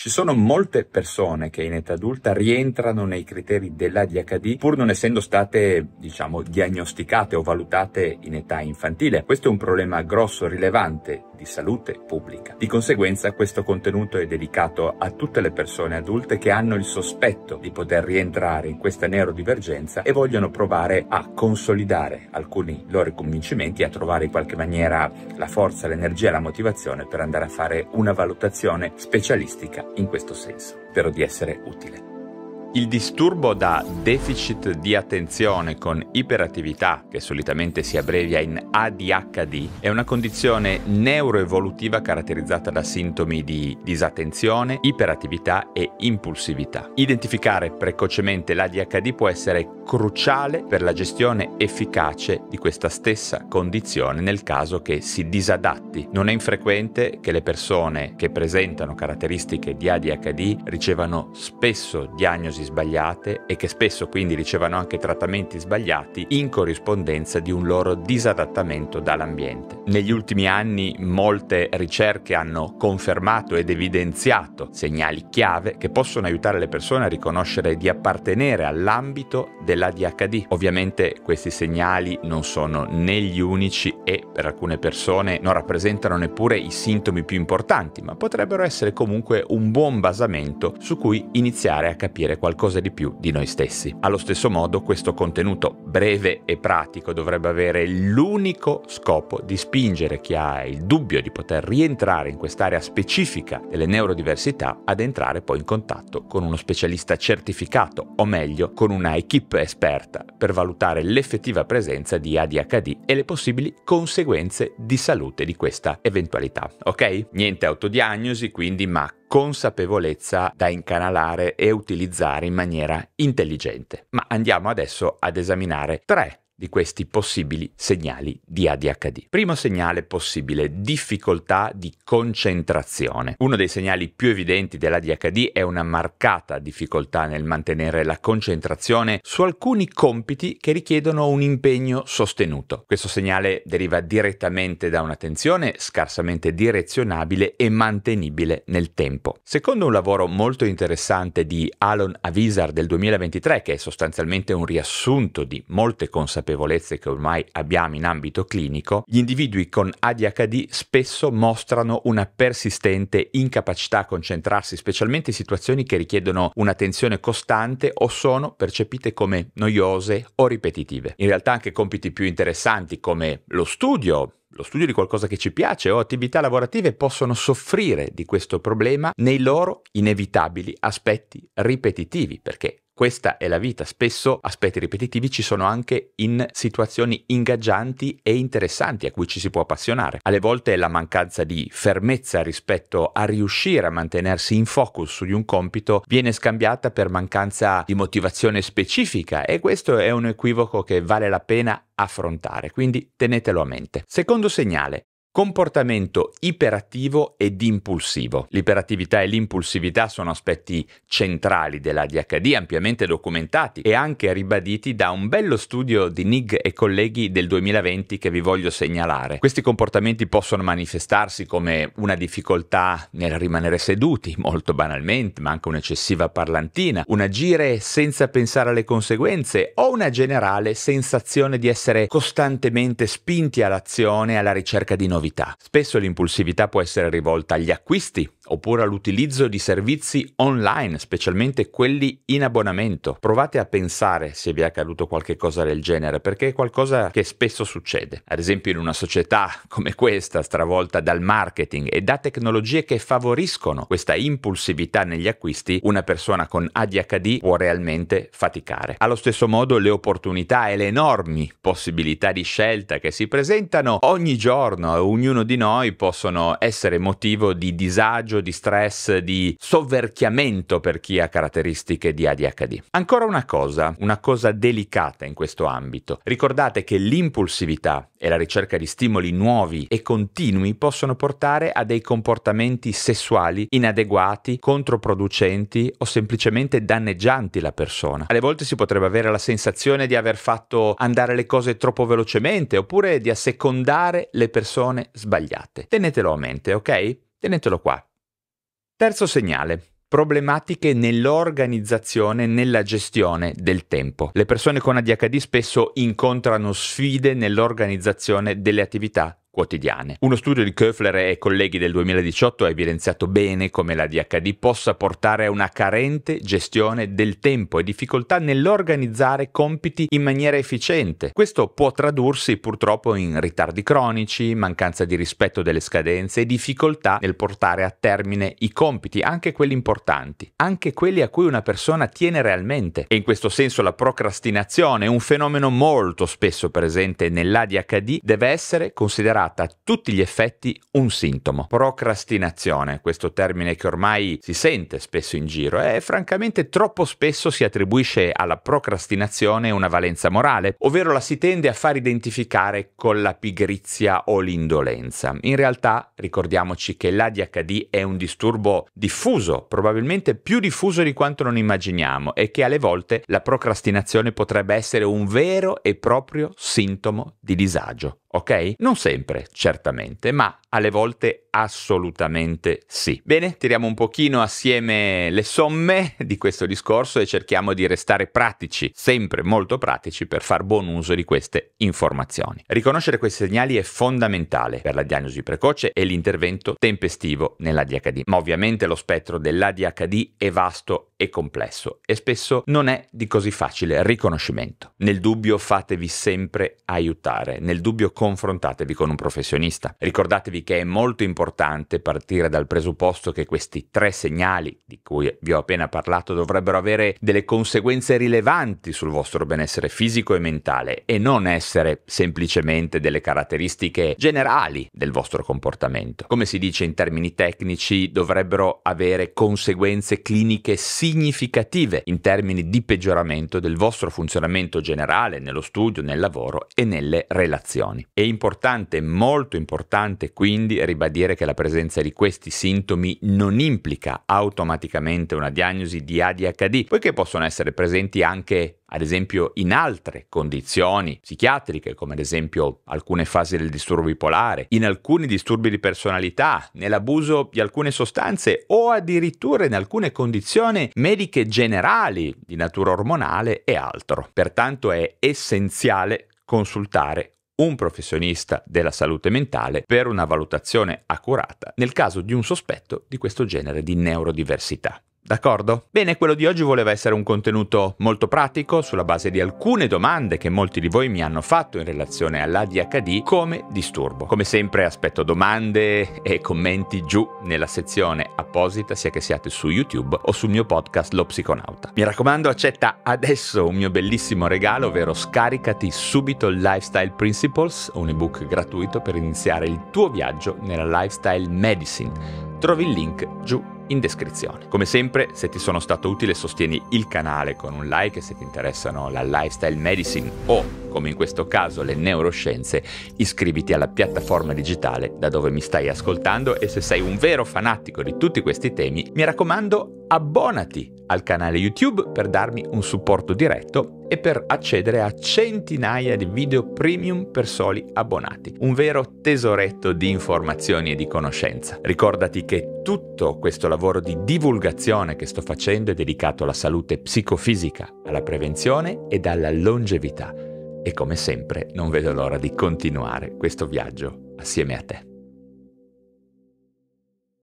Ci sono molte persone che in età adulta rientrano nei criteri dell'ADHD pur non essendo state, diciamo, diagnosticate o valutate in età infantile. Questo è un problema grosso, rilevante di salute pubblica. Di conseguenza questo contenuto è dedicato a tutte le persone adulte che hanno il sospetto di poter rientrare in questa neurodivergenza e vogliono provare a consolidare alcuni loro convincimenti, a trovare in qualche maniera la forza, l'energia, la motivazione per andare a fare una valutazione specialistica in questo senso, spero di essere utile. Il disturbo da deficit di attenzione con iperattività, che solitamente si abbrevia in ADHD, è una condizione neuroevolutiva caratterizzata da sintomi di disattenzione, iperattività e impulsività. Identificare precocemente l'ADHD può essere cruciale per la gestione efficace di questa stessa condizione nel caso che si disadatti. Non è infrequente che le persone che presentano caratteristiche di ADHD ricevano spesso diagnosi diagnosi sbagliate e che spesso quindi ricevano anche trattamenti sbagliati in corrispondenza di un loro disadattamento dall'ambiente. Negli ultimi anni molte ricerche hanno confermato ed evidenziato segnali chiave che possono aiutare le persone a riconoscere di appartenere all'ambito dell'ADHD. Ovviamente questi segnali non sono né gli unici e per alcune persone non rappresentano neppure i sintomi più importanti, ma potrebbero essere comunque un buon basamento su cui iniziare a capire qualcosa qualcosa di più di noi stessi. Allo stesso modo questo contenuto breve e pratico dovrebbe avere l'unico scopo di spingere chi ha il dubbio di poter rientrare in quest'area specifica delle neurodiversità ad entrare poi in contatto con uno specialista certificato o meglio con una equip esperta per valutare l'effettiva presenza di ADHD e le possibili conseguenze di salute di questa eventualità. Ok? Niente autodiagnosi, quindi ma consapevolezza da incanalare e utilizzare in maniera intelligente. Ma andiamo adesso ad esaminare tre di questi possibili segnali di ADHD. Primo segnale possibile, difficoltà di concentrazione. Uno dei segnali più evidenti dell'ADHD è una marcata difficoltà nel mantenere la concentrazione su alcuni compiti che richiedono un impegno sostenuto. Questo segnale deriva direttamente da un'attenzione scarsamente direzionabile e mantenibile nel tempo. Secondo un lavoro molto interessante di Alon Avisar del 2023, che è sostanzialmente un riassunto di molte consapevolezze, consapevolezze che ormai abbiamo in ambito clinico, gli individui con ADHD spesso mostrano una persistente incapacità a concentrarsi, specialmente in situazioni che richiedono un'attenzione costante o sono percepite come noiose o ripetitive. In realtà anche compiti più interessanti come lo studio, lo studio di qualcosa che ci piace o attività lavorative possono soffrire di questo problema nei loro inevitabili aspetti ripetitivi, perché questa è la vita, spesso aspetti ripetitivi ci sono anche in situazioni ingaggianti e interessanti a cui ci si può appassionare. Alle volte è la mancanza di fermezza rispetto a riuscire a mantenersi in focus su di un compito viene scambiata per mancanza di motivazione specifica e questo è un equivoco che vale la pena affrontare, quindi tenetelo a mente. Secondo segnale, Comportamento iperattivo ed impulsivo. L'iperattività e l'impulsività sono aspetti centrali dell'ADHD, ampiamente documentati e anche ribaditi da un bello studio di Nig e colleghi del 2020 che vi voglio segnalare. Questi comportamenti possono manifestarsi come una difficoltà nel rimanere seduti, molto banalmente, ma anche un'eccessiva parlantina, un agire senza pensare alle conseguenze o una generale sensazione di essere costantemente spinti all'azione e alla ricerca di novità novità. Spesso l'impulsività può essere rivolta agli acquisti oppure all'utilizzo di servizi online, specialmente quelli in abbonamento. Provate a pensare se vi è accaduto qualcosa del genere, perché è qualcosa che spesso succede. Ad esempio in una società come questa, stravolta dal marketing e da tecnologie che favoriscono questa impulsività negli acquisti, una persona con ADHD può realmente faticare. Allo stesso modo le opportunità e le enormi possibilità di scelta che si presentano ogni giorno a ognuno di noi possono essere motivo di disagio, stato di stress, di sovverchiamento per chi ha caratteristiche di ADHD. Ancora una cosa, una cosa delicata in questo ambito. Ricordate che l'impulsività e la ricerca di stimoli nuovi e continui possono portare a dei comportamenti sessuali inadeguati, controproducenti o semplicemente danneggianti la persona. Alle volte si potrebbe avere la sensazione di aver fatto andare le cose troppo velocemente oppure di assecondare le persone sbagliate. Tenetelo a mente, ok? Tenetelo qua. Terzo segnale, problematiche nell'organizzazione, nella gestione del tempo. Le persone con ADHD spesso incontrano sfide nell'organizzazione delle attività quotidiane. Uno studio di Koeffler e colleghi del 2018 ha evidenziato bene come la DHD possa portare a una carente gestione del tempo e difficoltà nell'organizzare compiti in maniera efficiente. Questo può tradursi purtroppo in ritardi cronici, mancanza di rispetto delle scadenze e difficoltà nel portare a termine i compiti, anche quelli importanti, anche quelli a cui una persona tiene realmente. E in questo senso la procrastinazione, un fenomeno molto spesso presente nell'ADHD, deve essere considerata dichiarata a tutti gli effetti un sintomo. Procrastinazione, questo termine che ormai si sente spesso in giro eh, e francamente troppo spesso si attribuisce alla procrastinazione una valenza morale, ovvero la si tende a far identificare con la pigrizia o l'indolenza. In realtà ricordiamoci che l'ADHD è un disturbo diffuso, probabilmente più diffuso di quanto non immaginiamo e che alle volte la procrastinazione potrebbe essere un vero e proprio sintomo di disagio ok? Non sempre, certamente, ma alle volte assolutamente sì. Bene, tiriamo un pochino assieme le somme di questo discorso e cerchiamo di restare pratici, sempre molto pratici, per far buon uso di queste informazioni. Riconoscere questi segnali è fondamentale per la diagnosi precoce e l'intervento tempestivo nell'ADHD, ma ovviamente lo spettro dell'ADHD è vasto e complesso e spesso non è di così facile riconoscimento. Nel dubbio fatevi sempre aiutare, nel dubbio confrontatevi con un professionista. Ricordatevi segnali è molto importante partire dal presupposto che questi tre segnali, di cui vi ho appena parlato, dovrebbero avere delle conseguenze rilevanti sul vostro benessere fisico e mentale e non essere semplicemente delle caratteristiche generali del vostro comportamento. Come si dice in termini tecnici, dovrebbero avere conseguenze cliniche significative in termini di peggioramento del vostro funzionamento generale nello studio, nel lavoro e nelle relazioni. È importante, molto importante qui quindi ribadire che la presenza di questi sintomi non implica automaticamente una diagnosi di ADHD, poiché possono essere presenti anche ad esempio in altre condizioni psichiatriche, come ad esempio alcune fasi del disturbo bipolare, in alcuni disturbi di personalità, nell'abuso di alcune sostanze o addirittura in alcune condizioni mediche generali di natura ormonale e altro. Pertanto è essenziale consultare un professionista della salute mentale per una valutazione accurata nel caso di un sospetto di questo genere di neurodiversità. D'accordo? Bene, quello di oggi voleva essere un contenuto molto pratico sulla base di alcune domande che molti di voi mi hanno fatto in relazione all'ADHD come disturbo. Come sempre aspetto domande e commenti giù nella sezione apposita sia che siate su YouTube o sul mio podcast Lo Psiconauta. Mi raccomando accetta adesso un mio bellissimo regalo, ovvero scaricati subito Lifestyle Principles, un ebook gratuito per iniziare il tuo viaggio nella lifestyle medicine. Trovi il link giù in descrizione. Come sempre, se ti sono stato utile sostieni il canale con un like e se ti interessano la lifestyle medicine o, come in questo caso, le neuroscienze, iscriviti alla piattaforma digitale da dove mi stai ascoltando e se sei un vero fanatico di tutti questi temi, mi raccomando, abbonati al canale YouTube per darmi un supporto diretto e per accedere a centinaia di video premium per soli abbonati. Un vero tesoretto di informazioni e di conoscenza. Ricordati che tutto questo lavoro di divulgazione che sto facendo è dedicato alla salute psicofisica, alla prevenzione ed alla longevità. E come sempre non vedo l'ora di continuare questo viaggio assieme a te.